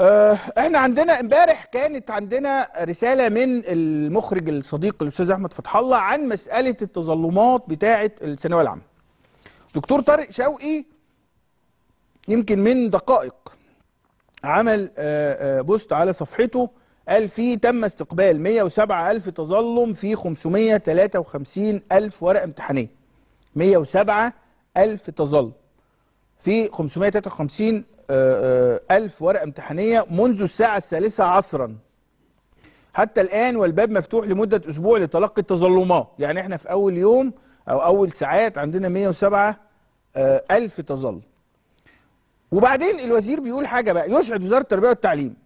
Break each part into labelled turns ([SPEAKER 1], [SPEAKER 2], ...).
[SPEAKER 1] آه، احنا عندنا امبارح كانت عندنا رساله من المخرج الصديق الاستاذ احمد فتح الله عن مساله التظلمات بتاعه الثانويه العامه. دكتور طارق شوقي يمكن من دقائق عمل آه، آه، بوست على صفحته قال فيه تم استقبال 107000 تظلم في 553000 ورقه امتحانيه. 107000 تظلم. في 553 آه، آه، ألف ورقة امتحانية منذ الساعة الثالثة عصرا حتى الآن والباب مفتوح لمدة أسبوع لتلقي التظلمات يعني احنا في أول يوم أو أول ساعات عندنا 107 آه، ألف تظلم وبعدين الوزير بيقول حاجة بقى يسعد وزارة التربية والتعليم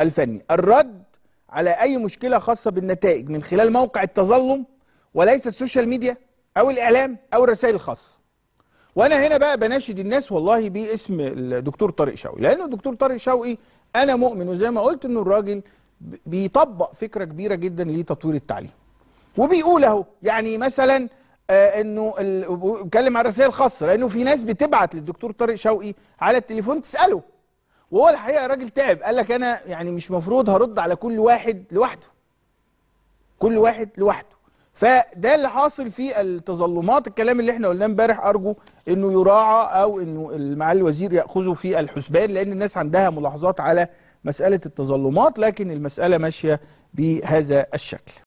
[SPEAKER 1] الفني الرد على أي مشكلة خاصة بالنتائج من خلال موقع التظلم وليس السوشيال ميديا أو الإعلام أو الرسائل الخاصة وانا هنا بقى بناشد الناس والله باسم الدكتور طارق شوقي لان الدكتور طارق شوقي انا مؤمن وزي ما قلت انه الراجل بيطبق فكره كبيره جدا لتطوير التعليم وبيقول اهو يعني مثلا آه انه بيتكلم عن الرسائل الخاصه لانه في ناس بتبعت للدكتور طارق شوقي على التليفون تساله وهو الحقيقه راجل تعب قال لك انا يعني مش مفروض هرد على كل واحد لوحده كل واحد لوحده فده اللي حاصل في التظلمات الكلام اللي احنا قلناه امبارح ارجو انه يراعى او انه معالي الوزير ياخذه في الحسبان لان الناس عندها ملاحظات على مساله التظلمات لكن المساله ماشيه بهذا الشكل